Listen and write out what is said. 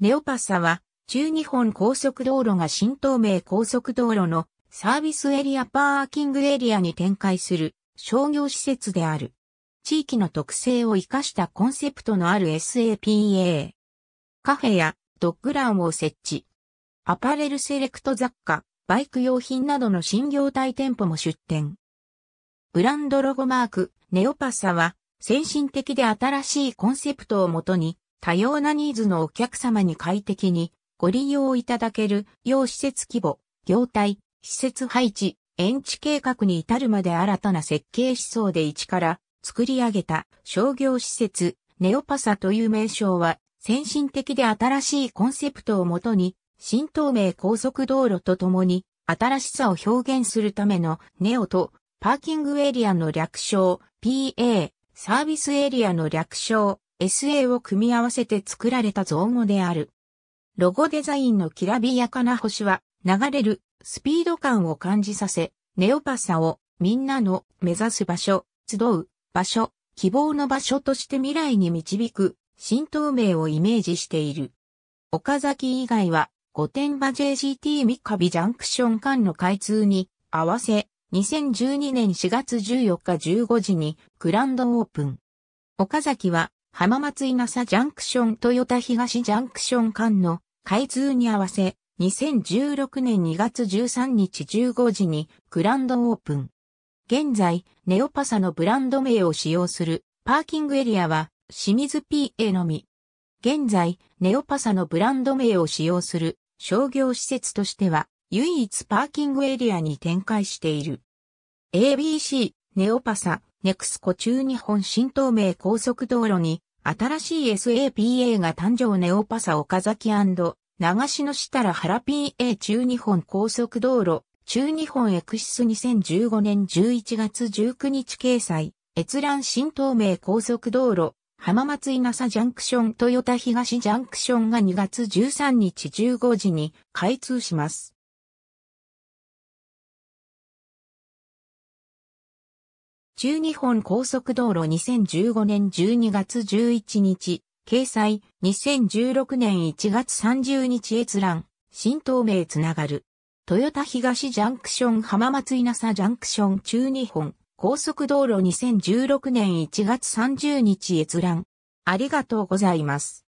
ネオパッサは、中日本高速道路が新東名高速道路のサービスエリアパーキングエリアに展開する商業施設である。地域の特性を活かしたコンセプトのある SAPA。カフェやドッグランを設置。アパレルセレクト雑貨、バイク用品などの新業態店舗も出店。ブランドロゴマーク、ネオパッサは、先進的で新しいコンセプトをもとに、多様なニーズのお客様に快適にご利用いただける要施設規模、業態、施設配置、園地計画に至るまで新たな設計思想で一から作り上げた商業施設、ネオパサという名称は先進的で新しいコンセプトをもとに新東名高速道路とともに新しさを表現するためのネオとパーキングエリアの略称 PA サービスエリアの略称 SA を組み合わせて作られた造語である。ロゴデザインのきらびやかな星は流れるスピード感を感じさせ、ネオパッサをみんなの目指す場所、集う場所、希望の場所として未来に導く新透明をイメージしている。岡崎以外は御殿場 JGT 三日ビジャンクション間の開通に合わせ2012年4月14日15時にグランドオープン。岡崎は浜松稲佐ジャンクション豊田東ジャンクション間の開通に合わせ、2016年2月13日15時にグランドオープン。現在、ネオパサのブランド名を使用するパーキングエリアは清水 PA のみ。現在、ネオパサのブランド名を使用する商業施設としては唯一パーキングエリアに展開している。ABC、ネオパサ、ネクスコ中日本新東名高速道路に、新しい SAPA が誕生ネオパサ岡崎長篠設ら原 PA 中日本高速道路、中日本エクシス2015年11月19日掲載、閲覧新東名高速道路、浜松稲佐ジャンクション豊田東ジャンクションが2月13日15時に開通します。中日本高速道路2015年12月11日、掲載、2016年1月30日閲覧、新東名つながる。豊田東ジャンクション浜松稲佐ジャンクション中日本高速道路2016年1月30日閲覧。ありがとうございます。